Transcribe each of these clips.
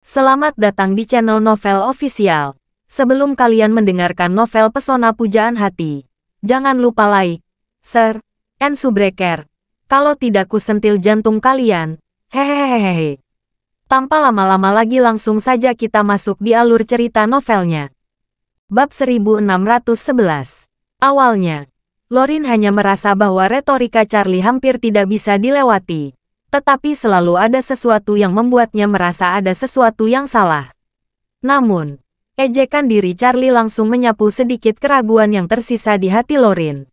Selamat datang di channel Novel Official. Sebelum kalian mendengarkan novel Pesona Pujaan Hati, jangan lupa like, share, and subscribe. Kalau tidak kusentil jantung kalian, hehehehe. Tanpa lama-lama lagi langsung saja kita masuk di alur cerita novelnya. Bab 1611 Awalnya, Lorin hanya merasa bahwa retorika Charlie hampir tidak bisa dilewati tetapi selalu ada sesuatu yang membuatnya merasa ada sesuatu yang salah. Namun, ejekan diri Charlie langsung menyapu sedikit keraguan yang tersisa di hati Lorin.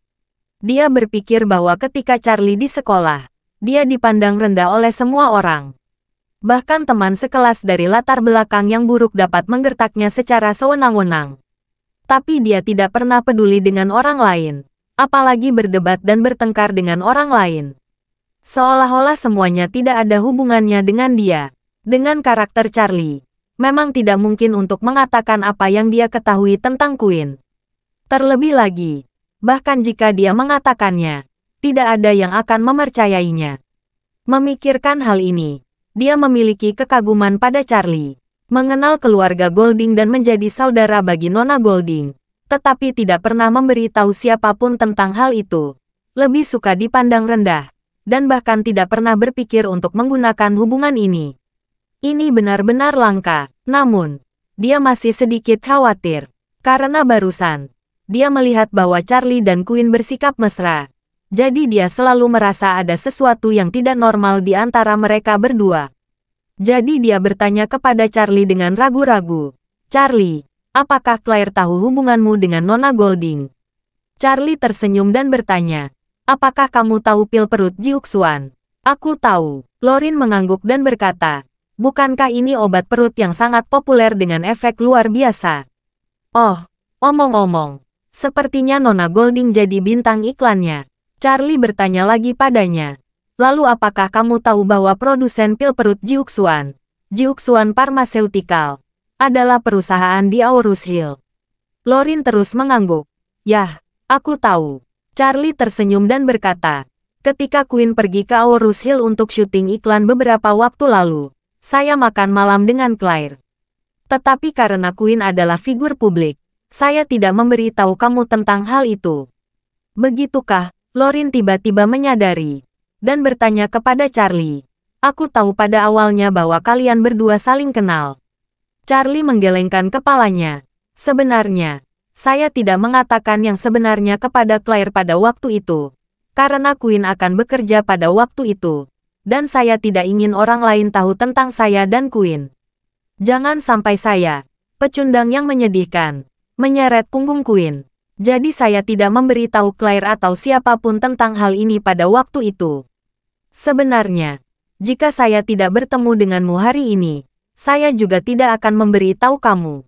Dia berpikir bahwa ketika Charlie di sekolah, dia dipandang rendah oleh semua orang. Bahkan teman sekelas dari latar belakang yang buruk dapat menggertaknya secara sewenang-wenang. Tapi dia tidak pernah peduli dengan orang lain, apalagi berdebat dan bertengkar dengan orang lain. Seolah-olah semuanya tidak ada hubungannya dengan dia. Dengan karakter Charlie, memang tidak mungkin untuk mengatakan apa yang dia ketahui tentang Queen. Terlebih lagi, bahkan jika dia mengatakannya, tidak ada yang akan memercayainya. Memikirkan hal ini, dia memiliki kekaguman pada Charlie. Mengenal keluarga Golding dan menjadi saudara bagi Nona Golding, tetapi tidak pernah memberitahu siapapun tentang hal itu. Lebih suka dipandang rendah dan bahkan tidak pernah berpikir untuk menggunakan hubungan ini. Ini benar-benar langka, namun, dia masih sedikit khawatir. Karena barusan, dia melihat bahwa Charlie dan Queen bersikap mesra. Jadi dia selalu merasa ada sesuatu yang tidak normal di antara mereka berdua. Jadi dia bertanya kepada Charlie dengan ragu-ragu. Charlie, apakah Claire tahu hubunganmu dengan Nona Golding? Charlie tersenyum dan bertanya, Apakah kamu tahu pil perut Jiuxuan? Aku tahu. Lorin mengangguk dan berkata, bukankah ini obat perut yang sangat populer dengan efek luar biasa? Oh, omong-omong, sepertinya Nona Golding jadi bintang iklannya. Charlie bertanya lagi padanya. Lalu apakah kamu tahu bahwa produsen pil perut Jiuxuan, Jiuxuan Pharmaceutical, adalah perusahaan di Aurus Hill? Lorin terus mengangguk. Yah, aku tahu. Charlie tersenyum dan berkata, ketika Queen pergi ke Aorus Hill untuk syuting iklan beberapa waktu lalu, saya makan malam dengan Claire. Tetapi karena Queen adalah figur publik, saya tidak memberitahu kamu tentang hal itu. Begitukah, Lorin tiba-tiba menyadari, dan bertanya kepada Charlie. Aku tahu pada awalnya bahwa kalian berdua saling kenal. Charlie menggelengkan kepalanya. Sebenarnya, saya tidak mengatakan yang sebenarnya kepada Claire pada waktu itu, karena Queen akan bekerja pada waktu itu, dan saya tidak ingin orang lain tahu tentang saya dan Queen. Jangan sampai saya, pecundang yang menyedihkan, menyeret punggung Queen. Jadi saya tidak memberi tahu Claire atau siapapun tentang hal ini pada waktu itu. Sebenarnya, jika saya tidak bertemu denganmu hari ini, saya juga tidak akan memberi tahu kamu.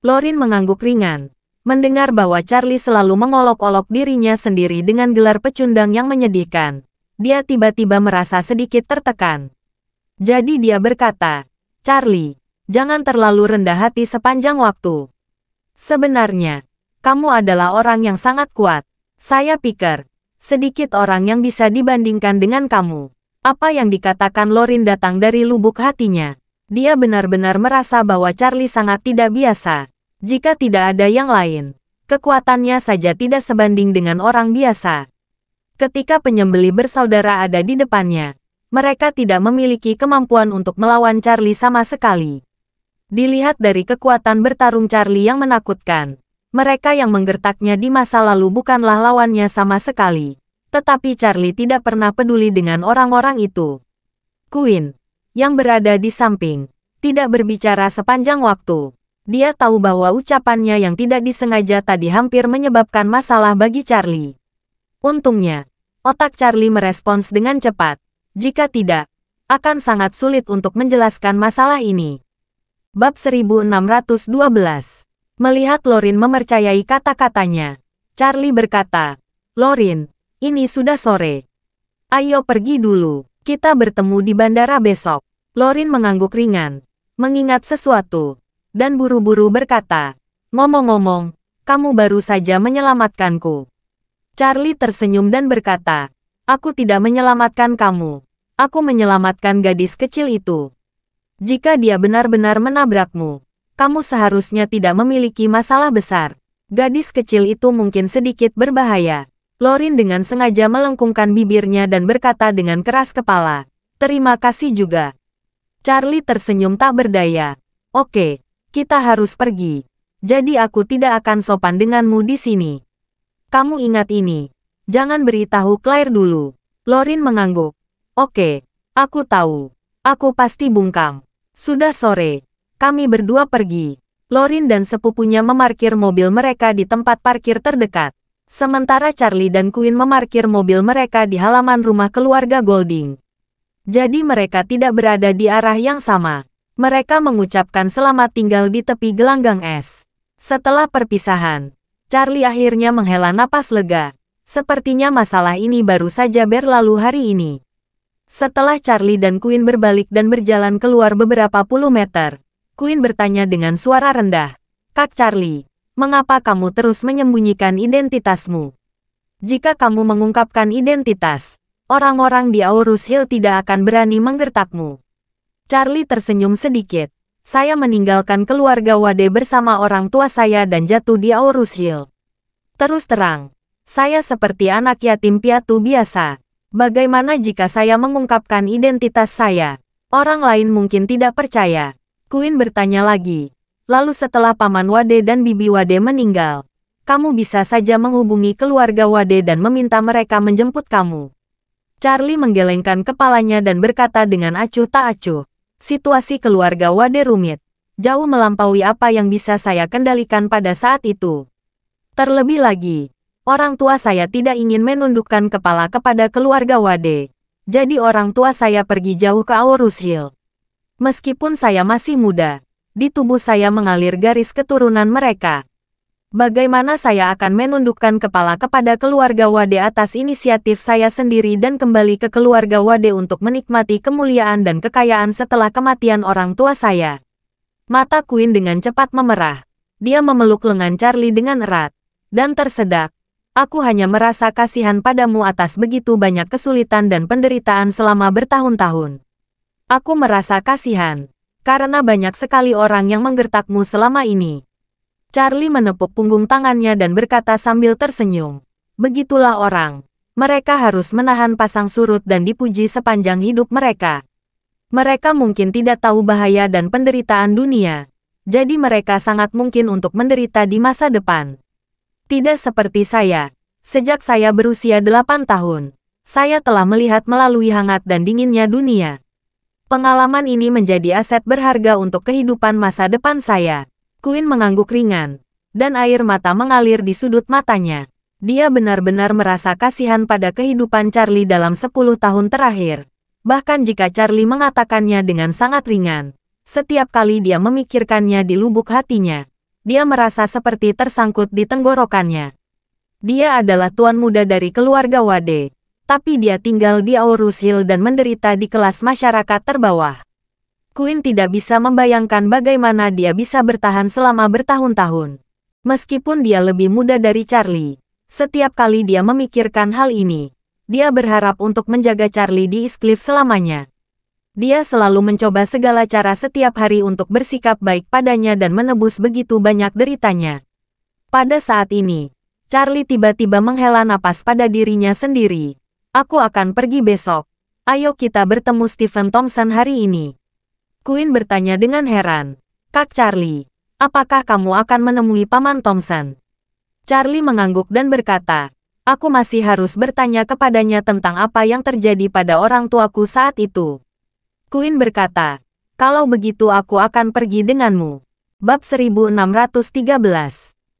Lorin mengangguk ringan mendengar bahwa Charlie selalu mengolok-olok dirinya sendiri dengan gelar pecundang yang menyedihkan. Dia tiba-tiba merasa sedikit tertekan. Jadi dia berkata, Charlie, jangan terlalu rendah hati sepanjang waktu. Sebenarnya, kamu adalah orang yang sangat kuat. Saya pikir, sedikit orang yang bisa dibandingkan dengan kamu. Apa yang dikatakan Lorin datang dari lubuk hatinya. Dia benar-benar merasa bahwa Charlie sangat tidak biasa. Jika tidak ada yang lain, kekuatannya saja tidak sebanding dengan orang biasa. Ketika penyembeli bersaudara ada di depannya, mereka tidak memiliki kemampuan untuk melawan Charlie sama sekali. Dilihat dari kekuatan bertarung Charlie yang menakutkan, mereka yang menggertaknya di masa lalu bukanlah lawannya sama sekali. Tetapi Charlie tidak pernah peduli dengan orang-orang itu. Queen, yang berada di samping, tidak berbicara sepanjang waktu. Dia tahu bahwa ucapannya yang tidak disengaja tadi hampir menyebabkan masalah bagi Charlie. Untungnya, otak Charlie merespons dengan cepat. Jika tidak, akan sangat sulit untuk menjelaskan masalah ini. Bab 1612 Melihat Lorin memercayai kata-katanya, Charlie berkata, Lorin, ini sudah sore. Ayo pergi dulu, kita bertemu di bandara besok. Lorin mengangguk ringan, mengingat sesuatu dan buru-buru berkata, Ngomong-ngomong, kamu baru saja menyelamatkanku. Charlie tersenyum dan berkata, Aku tidak menyelamatkan kamu. Aku menyelamatkan gadis kecil itu. Jika dia benar-benar menabrakmu, kamu seharusnya tidak memiliki masalah besar. Gadis kecil itu mungkin sedikit berbahaya. Lorin dengan sengaja melengkungkan bibirnya dan berkata dengan keras kepala, Terima kasih juga. Charlie tersenyum tak berdaya. Oke, kita harus pergi. Jadi aku tidak akan sopan denganmu di sini. Kamu ingat ini. Jangan beritahu Claire dulu. Lorin mengangguk. Oke, aku tahu. Aku pasti bungkam. Sudah sore. Kami berdua pergi. Lorin dan sepupunya memarkir mobil mereka di tempat parkir terdekat. Sementara Charlie dan Queen memarkir mobil mereka di halaman rumah keluarga Golding. Jadi mereka tidak berada di arah yang sama mereka mengucapkan selamat tinggal di tepi gelanggang es. Setelah perpisahan, Charlie akhirnya menghela napas lega. Sepertinya masalah ini baru saja berlalu hari ini. Setelah Charlie dan Queen berbalik dan berjalan keluar beberapa puluh meter, Queen bertanya dengan suara rendah, Kak Charlie, mengapa kamu terus menyembunyikan identitasmu? Jika kamu mengungkapkan identitas, orang-orang di Aurus Hill tidak akan berani menggertakmu. Charlie tersenyum sedikit. Saya meninggalkan keluarga Wade bersama orang tua saya dan jatuh di Aurus Hill. Terus terang, saya seperti anak yatim piatu biasa. Bagaimana jika saya mengungkapkan identitas saya? Orang lain mungkin tidak percaya. Queen bertanya lagi. Lalu setelah Paman Wade dan Bibi Wade meninggal, kamu bisa saja menghubungi keluarga Wade dan meminta mereka menjemput kamu. Charlie menggelengkan kepalanya dan berkata dengan acuh tak acuh. Situasi keluarga Wade rumit, jauh melampaui apa yang bisa saya kendalikan pada saat itu. Terlebih lagi, orang tua saya tidak ingin menundukkan kepala kepada keluarga Wade. Jadi orang tua saya pergi jauh ke Aorus Hill. Meskipun saya masih muda, di tubuh saya mengalir garis keturunan mereka. Bagaimana saya akan menundukkan kepala kepada keluarga Wade atas inisiatif saya sendiri dan kembali ke keluarga Wade untuk menikmati kemuliaan dan kekayaan setelah kematian orang tua saya? Mata Queen dengan cepat memerah. Dia memeluk lengan Charlie dengan erat. Dan tersedak. Aku hanya merasa kasihan padamu atas begitu banyak kesulitan dan penderitaan selama bertahun-tahun. Aku merasa kasihan. Karena banyak sekali orang yang menggertakmu selama ini. Charlie menepuk punggung tangannya dan berkata sambil tersenyum. Begitulah orang. Mereka harus menahan pasang surut dan dipuji sepanjang hidup mereka. Mereka mungkin tidak tahu bahaya dan penderitaan dunia. Jadi mereka sangat mungkin untuk menderita di masa depan. Tidak seperti saya. Sejak saya berusia 8 tahun, saya telah melihat melalui hangat dan dinginnya dunia. Pengalaman ini menjadi aset berharga untuk kehidupan masa depan saya. Queen mengangguk ringan, dan air mata mengalir di sudut matanya. Dia benar-benar merasa kasihan pada kehidupan Charlie dalam 10 tahun terakhir. Bahkan jika Charlie mengatakannya dengan sangat ringan, setiap kali dia memikirkannya di lubuk hatinya, dia merasa seperti tersangkut di tenggorokannya. Dia adalah tuan muda dari keluarga Wade, tapi dia tinggal di Aurus Hill dan menderita di kelas masyarakat terbawah. Queen tidak bisa membayangkan bagaimana dia bisa bertahan selama bertahun-tahun. Meskipun dia lebih muda dari Charlie, setiap kali dia memikirkan hal ini, dia berharap untuk menjaga Charlie di Cliff selamanya. Dia selalu mencoba segala cara setiap hari untuk bersikap baik padanya dan menebus begitu banyak deritanya. Pada saat ini, Charlie tiba-tiba menghela napas pada dirinya sendiri. Aku akan pergi besok. Ayo kita bertemu Stephen Thompson hari ini. Queen bertanya dengan heran. Kak Charlie, apakah kamu akan menemui Paman Thompson? Charlie mengangguk dan berkata, aku masih harus bertanya kepadanya tentang apa yang terjadi pada orang tuaku saat itu. Queen berkata, kalau begitu aku akan pergi denganmu. Bab 1613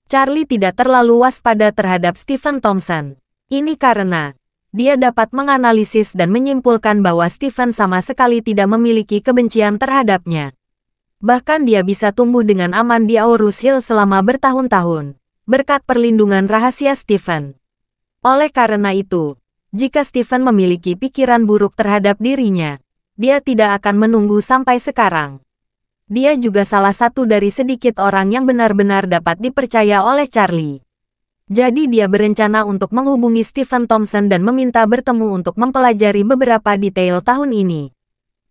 Charlie tidak terlalu waspada terhadap Stephen Thompson. Ini karena, dia dapat menganalisis dan menyimpulkan bahwa Stephen sama sekali tidak memiliki kebencian terhadapnya. Bahkan dia bisa tumbuh dengan aman di Aurus Hill selama bertahun-tahun, berkat perlindungan rahasia Stephen. Oleh karena itu, jika Stephen memiliki pikiran buruk terhadap dirinya, dia tidak akan menunggu sampai sekarang. Dia juga salah satu dari sedikit orang yang benar-benar dapat dipercaya oleh Charlie. Jadi dia berencana untuk menghubungi Stephen Thompson dan meminta bertemu untuk mempelajari beberapa detail tahun ini.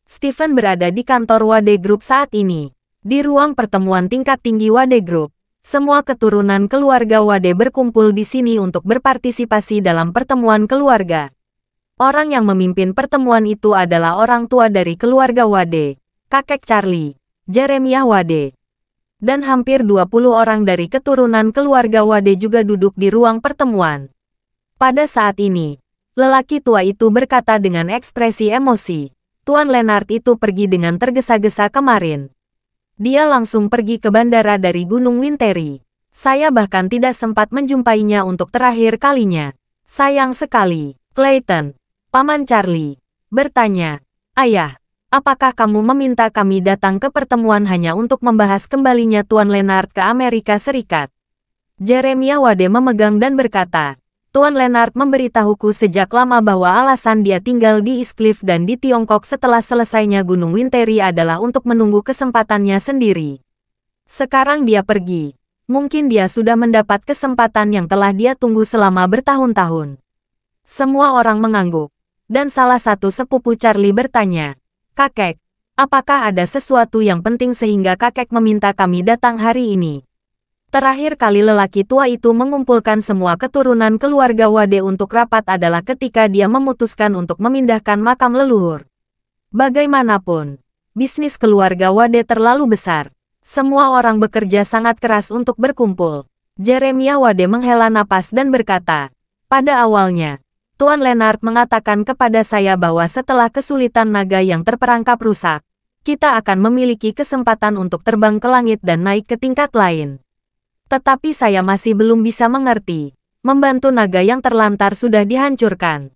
Stephen berada di kantor Wade Group saat ini. Di ruang pertemuan tingkat tinggi Wade Group, semua keturunan keluarga Wade berkumpul di sini untuk berpartisipasi dalam pertemuan keluarga. Orang yang memimpin pertemuan itu adalah orang tua dari keluarga Wade, kakek Charlie, Jeremiah Wade, dan hampir 20 orang dari keturunan keluarga Wade juga duduk di ruang pertemuan. Pada saat ini, lelaki tua itu berkata dengan ekspresi emosi, Tuan Lenard itu pergi dengan tergesa-gesa kemarin. Dia langsung pergi ke bandara dari Gunung Winteri. Saya bahkan tidak sempat menjumpainya untuk terakhir kalinya. Sayang sekali, Clayton. Paman Charlie bertanya, Ayah, apakah kamu meminta kami datang ke pertemuan hanya untuk membahas kembalinya Tuan Leonard ke Amerika Serikat? Jeremia Wade memegang dan berkata, Tuan Leonard memberitahuku sejak lama bahwa alasan dia tinggal di East Cliff dan di Tiongkok setelah selesainya Gunung Winteri adalah untuk menunggu kesempatannya sendiri. Sekarang dia pergi. Mungkin dia sudah mendapat kesempatan yang telah dia tunggu selama bertahun-tahun. Semua orang mengangguk. Dan salah satu sepupu Charlie bertanya, Kakek, apakah ada sesuatu yang penting sehingga kakek meminta kami datang hari ini? Terakhir kali lelaki tua itu mengumpulkan semua keturunan keluarga Wade untuk rapat adalah ketika dia memutuskan untuk memindahkan makam leluhur. Bagaimanapun, bisnis keluarga Wade terlalu besar. Semua orang bekerja sangat keras untuk berkumpul. Jeremia Wade menghela napas dan berkata, pada awalnya, Tuan Leonard mengatakan kepada saya bahwa setelah kesulitan naga yang terperangkap rusak, kita akan memiliki kesempatan untuk terbang ke langit dan naik ke tingkat lain. Tetapi saya masih belum bisa mengerti. Membantu naga yang terlantar sudah dihancurkan.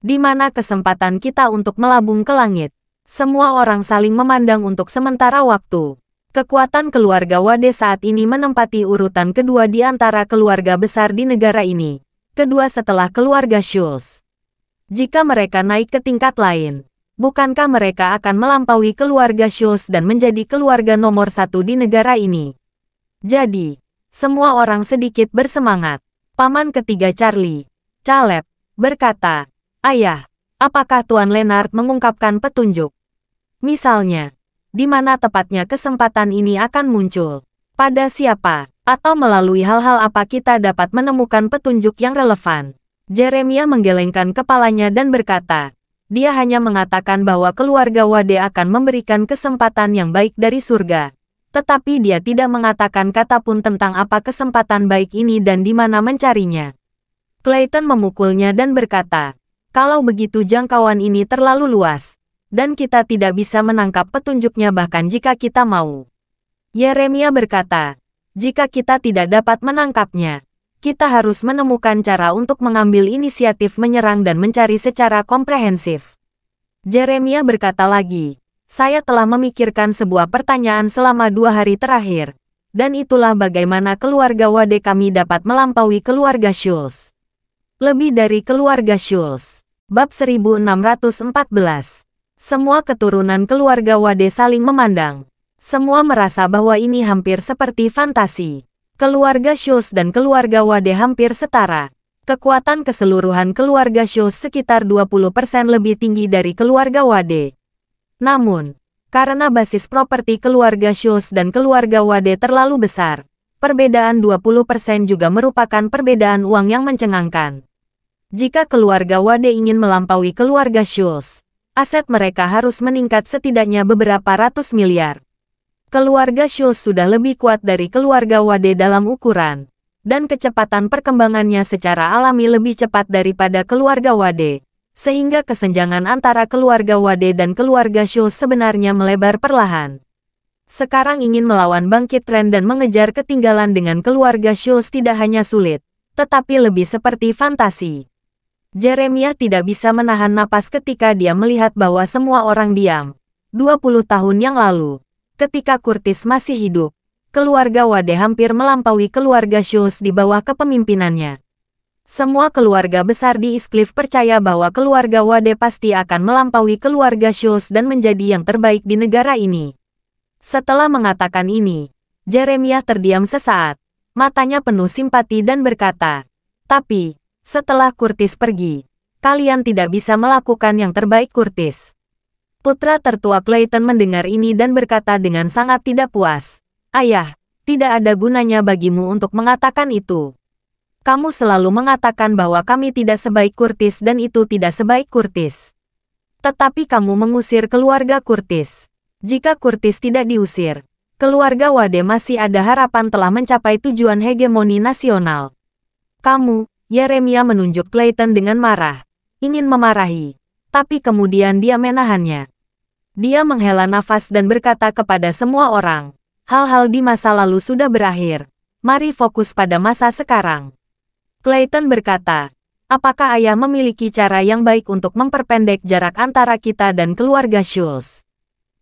Di mana kesempatan kita untuk melabung ke langit. Semua orang saling memandang untuk sementara waktu. Kekuatan keluarga Wade saat ini menempati urutan kedua di antara keluarga besar di negara ini kedua setelah keluarga Schulz. Jika mereka naik ke tingkat lain, bukankah mereka akan melampaui keluarga Schulz dan menjadi keluarga nomor satu di negara ini? Jadi, semua orang sedikit bersemangat. Paman ketiga Charlie, Caleb, berkata, Ayah, apakah Tuan Leonard mengungkapkan petunjuk? Misalnya, di mana tepatnya kesempatan ini akan muncul? Pada siapa? Atau melalui hal-hal apa kita dapat menemukan petunjuk yang relevan? Jeremia menggelengkan kepalanya dan berkata, dia hanya mengatakan bahwa keluarga Wade akan memberikan kesempatan yang baik dari surga. Tetapi dia tidak mengatakan kata pun tentang apa kesempatan baik ini dan di mana mencarinya. Clayton memukulnya dan berkata, kalau begitu jangkauan ini terlalu luas, dan kita tidak bisa menangkap petunjuknya bahkan jika kita mau. Yeremia berkata, jika kita tidak dapat menangkapnya, kita harus menemukan cara untuk mengambil inisiatif menyerang dan mencari secara komprehensif. Jeremia berkata lagi, saya telah memikirkan sebuah pertanyaan selama dua hari terakhir, dan itulah bagaimana keluarga Wade kami dapat melampaui keluarga Schulz. Lebih dari keluarga Schulz. Bab 1614. Semua keturunan keluarga Wade saling memandang. Semua merasa bahwa ini hampir seperti fantasi. Keluarga Schultz dan keluarga Wade hampir setara. Kekuatan keseluruhan keluarga Schultz sekitar 20% lebih tinggi dari keluarga Wade. Namun, karena basis properti keluarga Schultz dan keluarga Wade terlalu besar, perbedaan 20% juga merupakan perbedaan uang yang mencengangkan. Jika keluarga Wade ingin melampaui keluarga Schultz, aset mereka harus meningkat setidaknya beberapa ratus miliar keluarga Shul sudah lebih kuat dari keluarga Wade dalam ukuran, dan kecepatan perkembangannya secara alami lebih cepat daripada keluarga Wade, sehingga kesenjangan antara keluarga Wade dan keluarga Shul sebenarnya melebar perlahan. Sekarang ingin melawan bangkit tren dan mengejar ketinggalan dengan keluarga Shul tidak hanya sulit, tetapi lebih seperti fantasi. Jeremiah tidak bisa menahan napas ketika dia melihat bahwa semua orang diam. 20 tahun yang lalu, ketika Curtis masih hidup, keluarga Wade hampir melampaui keluarga Schultz di bawah kepemimpinannya. Semua keluarga besar di Iscliff percaya bahwa keluarga Wade pasti akan melampaui keluarga Schultz dan menjadi yang terbaik di negara ini. Setelah mengatakan ini, Jeremiah terdiam sesaat, matanya penuh simpati dan berkata, Tapi, setelah Curtis pergi, kalian tidak bisa melakukan yang terbaik Curtis. Putra tertua Clayton mendengar ini dan berkata dengan sangat tidak puas. Ayah, tidak ada gunanya bagimu untuk mengatakan itu. Kamu selalu mengatakan bahwa kami tidak sebaik Kurtis dan itu tidak sebaik Kurtis. Tetapi kamu mengusir keluarga Kurtis. Jika Kurtis tidak diusir, keluarga Wade masih ada harapan telah mencapai tujuan hegemoni nasional. Kamu, Yeremia menunjuk Clayton dengan marah. Ingin memarahi tapi kemudian dia menahannya. Dia menghela nafas dan berkata kepada semua orang, hal-hal di masa lalu sudah berakhir. Mari fokus pada masa sekarang. Clayton berkata, apakah ayah memiliki cara yang baik untuk memperpendek jarak antara kita dan keluarga Schulz?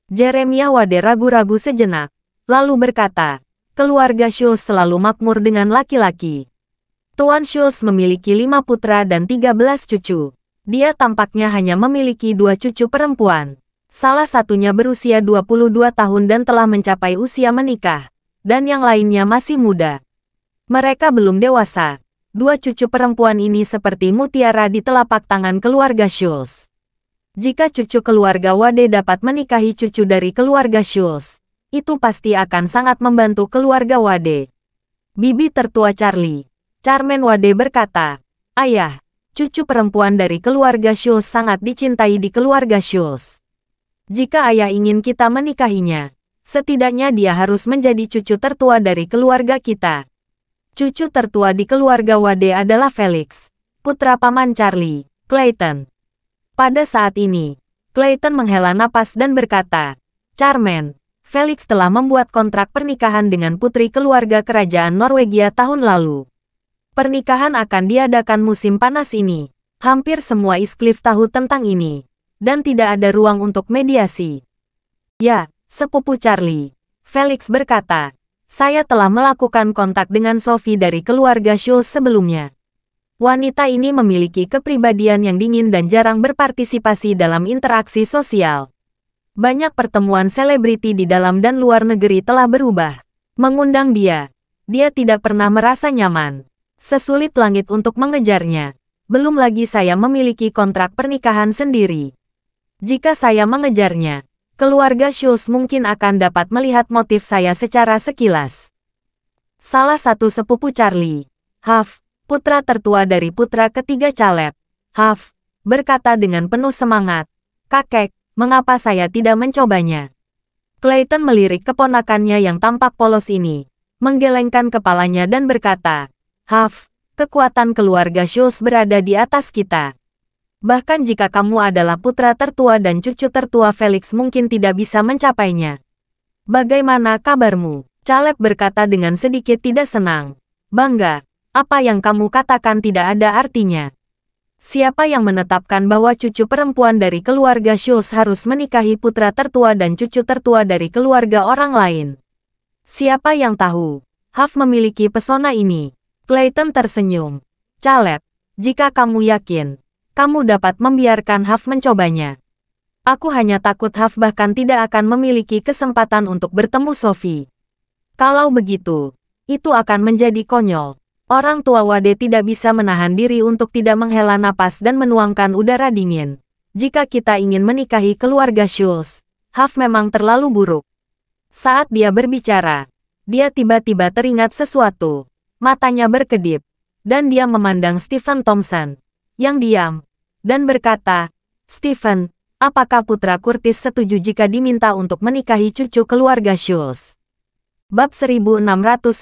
Jeremia Wade ragu-ragu sejenak, lalu berkata, keluarga Schulz selalu makmur dengan laki-laki. Tuan Schulz memiliki lima putra dan tiga belas cucu dia tampaknya hanya memiliki dua cucu perempuan. Salah satunya berusia 22 tahun dan telah mencapai usia menikah, dan yang lainnya masih muda. Mereka belum dewasa. Dua cucu perempuan ini seperti mutiara di telapak tangan keluarga Schulz. Jika cucu keluarga Wade dapat menikahi cucu dari keluarga Schulz, itu pasti akan sangat membantu keluarga Wade. Bibi tertua Charlie, Charmen Wade berkata, Ayah, cucu perempuan dari keluarga Schulz sangat dicintai di keluarga Schulz. Jika ayah ingin kita menikahinya, setidaknya dia harus menjadi cucu tertua dari keluarga kita. Cucu tertua di keluarga Wade adalah Felix, putra paman Charlie, Clayton. Pada saat ini, Clayton menghela napas dan berkata, Charmen, Felix telah membuat kontrak pernikahan dengan putri keluarga kerajaan Norwegia tahun lalu. Pernikahan akan diadakan musim panas ini. Hampir semua Iscliff tahu tentang ini. Dan tidak ada ruang untuk mediasi. Ya, sepupu Charlie. Felix berkata, saya telah melakukan kontak dengan Sophie dari keluarga Schulz sebelumnya. Wanita ini memiliki kepribadian yang dingin dan jarang berpartisipasi dalam interaksi sosial. Banyak pertemuan selebriti di dalam dan luar negeri telah berubah. Mengundang dia, dia tidak pernah merasa nyaman. Sesulit langit untuk mengejarnya. Belum lagi saya memiliki kontrak pernikahan sendiri. Jika saya mengejarnya, keluarga Schulz mungkin akan dapat melihat motif saya secara sekilas. Salah satu sepupu Charlie, Huff, putra tertua dari putra ketiga Caleb, Huff, berkata dengan penuh semangat, Kakek, mengapa saya tidak mencobanya? Clayton melirik keponakannya yang tampak polos ini, menggelengkan kepalanya dan berkata, Haf, kekuatan keluarga Shuls berada di atas kita. Bahkan jika kamu adalah putra tertua dan cucu tertua Felix mungkin tidak bisa mencapainya. Bagaimana kabarmu? Caleb berkata dengan sedikit tidak senang. Bangga, apa yang kamu katakan tidak ada artinya. Siapa yang menetapkan bahwa cucu perempuan dari keluarga Shuls harus menikahi putra tertua dan cucu tertua dari keluarga orang lain? Siapa yang tahu? Huff memiliki pesona ini. Clayton tersenyum. Calet, jika kamu yakin, kamu dapat membiarkan Huff mencobanya. Aku hanya takut Huff bahkan tidak akan memiliki kesempatan untuk bertemu Sophie. Kalau begitu, itu akan menjadi konyol. Orang tua Wade tidak bisa menahan diri untuk tidak menghela napas dan menuangkan udara dingin. Jika kita ingin menikahi keluarga Schulz, Huff memang terlalu buruk. Saat dia berbicara, dia tiba-tiba teringat sesuatu matanya berkedip, dan dia memandang Stephen Thompson, yang diam, dan berkata, Stephen, apakah putra Curtis setuju jika diminta untuk menikahi cucu keluarga Schultz? Bab 1615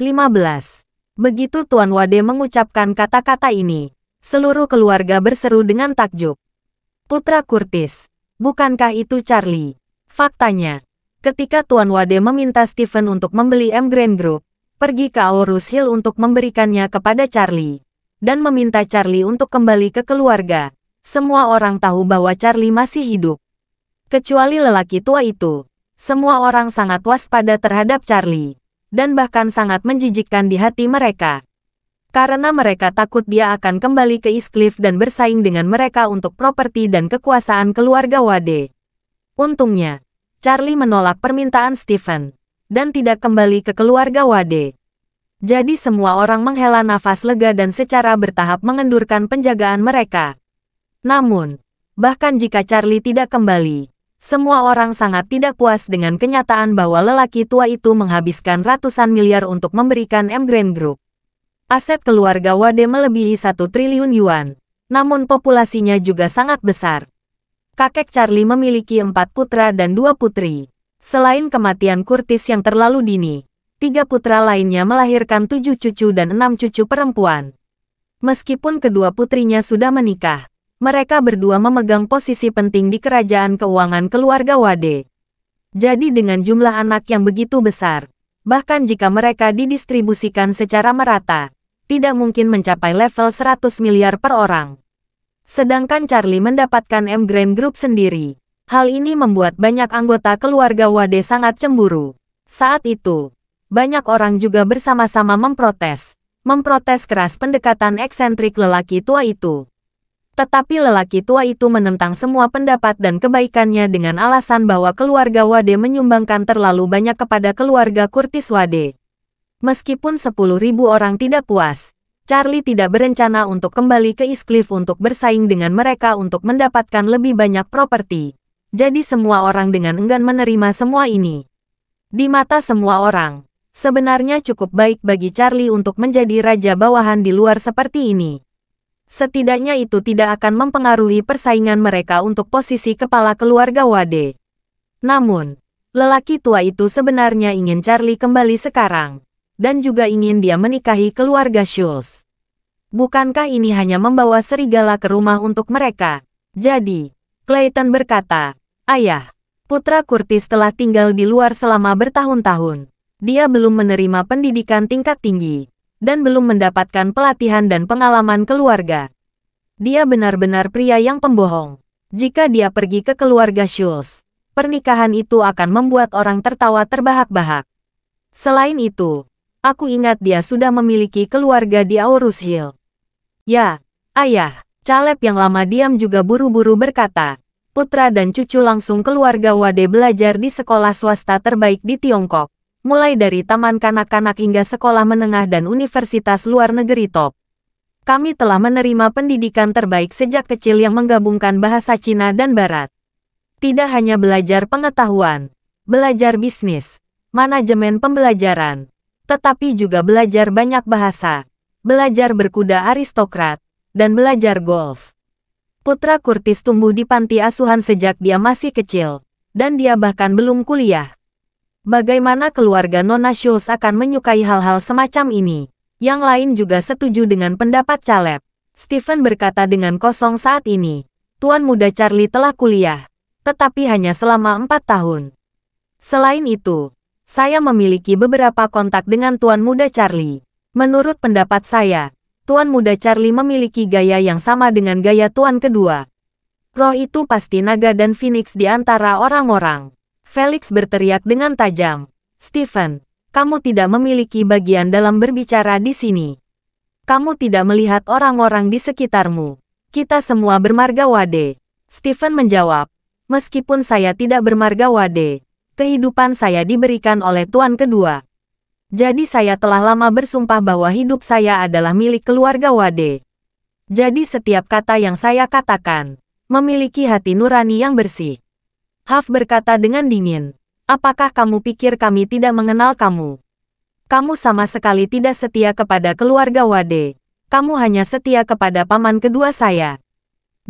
Begitu Tuan Wade mengucapkan kata-kata ini, seluruh keluarga berseru dengan takjub. Putra Curtis, bukankah itu Charlie? Faktanya, ketika Tuan Wade meminta Stephen untuk membeli M Grand Group, pergi ke Aurus Hill untuk memberikannya kepada Charlie. Dan meminta Charlie untuk kembali ke keluarga. Semua orang tahu bahwa Charlie masih hidup. Kecuali lelaki tua itu. Semua orang sangat waspada terhadap Charlie. Dan bahkan sangat menjijikkan di hati mereka. Karena mereka takut dia akan kembali ke East Cliff dan bersaing dengan mereka untuk properti dan kekuasaan keluarga Wade. Untungnya, Charlie menolak permintaan Stephen dan tidak kembali ke keluarga Wade. Jadi semua orang menghela nafas lega dan secara bertahap mengendurkan penjagaan mereka. Namun, bahkan jika Charlie tidak kembali, semua orang sangat tidak puas dengan kenyataan bahwa lelaki tua itu menghabiskan ratusan miliar untuk memberikan M Grand Group. Aset keluarga Wade melebihi satu triliun yuan, namun populasinya juga sangat besar. Kakek Charlie memiliki empat putra dan dua putri. Selain kematian Kurtis yang terlalu dini, tiga putra lainnya melahirkan tujuh cucu dan enam cucu perempuan. Meskipun kedua putrinya sudah menikah, mereka berdua memegang posisi penting di kerajaan keuangan keluarga Wade. Jadi dengan jumlah anak yang begitu besar, bahkan jika mereka didistribusikan secara merata, tidak mungkin mencapai level 100 miliar per orang. Sedangkan Charlie mendapatkan M Grand Group sendiri, Hal ini membuat banyak anggota keluarga Wade sangat cemburu. Saat itu, banyak orang juga bersama-sama memprotes, memprotes keras pendekatan eksentrik lelaki tua itu. Tetapi lelaki tua itu menentang semua pendapat dan kebaikannya dengan alasan bahwa keluarga Wade menyumbangkan terlalu banyak kepada keluarga Kurtis Wade. Meskipun 10.000 orang tidak puas, Charlie tidak berencana untuk kembali ke East untuk bersaing dengan mereka untuk mendapatkan lebih banyak properti jadi semua orang dengan enggan menerima semua ini. Di mata semua orang, sebenarnya cukup baik bagi Charlie untuk menjadi raja bawahan di luar seperti ini. Setidaknya itu tidak akan mempengaruhi persaingan mereka untuk posisi kepala keluarga Wade. Namun, lelaki tua itu sebenarnya ingin Charlie kembali sekarang, dan juga ingin dia menikahi keluarga Schultz. Bukankah ini hanya membawa serigala ke rumah untuk mereka? Jadi, Clayton berkata, Ayah, putra Kurtis telah tinggal di luar selama bertahun-tahun. Dia belum menerima pendidikan tingkat tinggi dan belum mendapatkan pelatihan dan pengalaman keluarga. Dia benar-benar pria yang pembohong. Jika dia pergi ke keluarga Schultz, pernikahan itu akan membuat orang tertawa terbahak-bahak. Selain itu, aku ingat dia sudah memiliki keluarga di Aurus Hill. Ya, ayah, Caleb yang lama diam juga buru-buru berkata, putra dan cucu langsung keluarga Wade belajar di sekolah swasta terbaik di Tiongkok, mulai dari taman kanak-kanak hingga sekolah menengah dan universitas luar negeri top. Kami telah menerima pendidikan terbaik sejak kecil yang menggabungkan bahasa Cina dan Barat. Tidak hanya belajar pengetahuan, belajar bisnis, manajemen pembelajaran, tetapi juga belajar banyak bahasa, belajar berkuda aristokrat, dan belajar golf. Putra Kurtis tumbuh di panti asuhan sejak dia masih kecil, dan dia bahkan belum kuliah. Bagaimana keluarga Nona Schultz akan menyukai hal-hal semacam ini? Yang lain juga setuju dengan pendapat Caleb. Stephen berkata dengan kosong saat ini, Tuan muda Charlie telah kuliah, tetapi hanya selama empat tahun. Selain itu, saya memiliki beberapa kontak dengan Tuan muda Charlie. Menurut pendapat saya, Tuan Muda Charlie memiliki gaya yang sama dengan gaya Tuan Kedua. Roh itu pasti naga dan Phoenix di antara orang-orang. Felix berteriak dengan tajam. Stephen, kamu tidak memiliki bagian dalam berbicara di sini. Kamu tidak melihat orang-orang di sekitarmu. Kita semua bermarga Wade. Stephen menjawab, meskipun saya tidak bermarga Wade, kehidupan saya diberikan oleh Tuan Kedua. Jadi saya telah lama bersumpah bahwa hidup saya adalah milik keluarga Wade. Jadi setiap kata yang saya katakan, memiliki hati nurani yang bersih. Haf berkata dengan dingin, apakah kamu pikir kami tidak mengenal kamu? Kamu sama sekali tidak setia kepada keluarga Wade. Kamu hanya setia kepada paman kedua saya.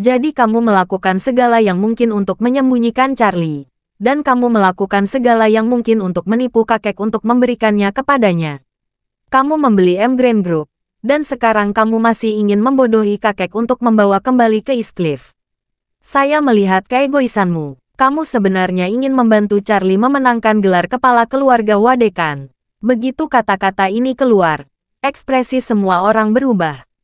Jadi kamu melakukan segala yang mungkin untuk menyembunyikan Charlie dan kamu melakukan segala yang mungkin untuk menipu kakek untuk memberikannya kepadanya. Kamu membeli M Grand Group, dan sekarang kamu masih ingin membodohi kakek untuk membawa kembali ke East Cliff. Saya melihat keegoisanmu. Kamu sebenarnya ingin membantu Charlie memenangkan gelar kepala keluarga Wadekan. Begitu kata-kata ini keluar, ekspresi semua orang berubah.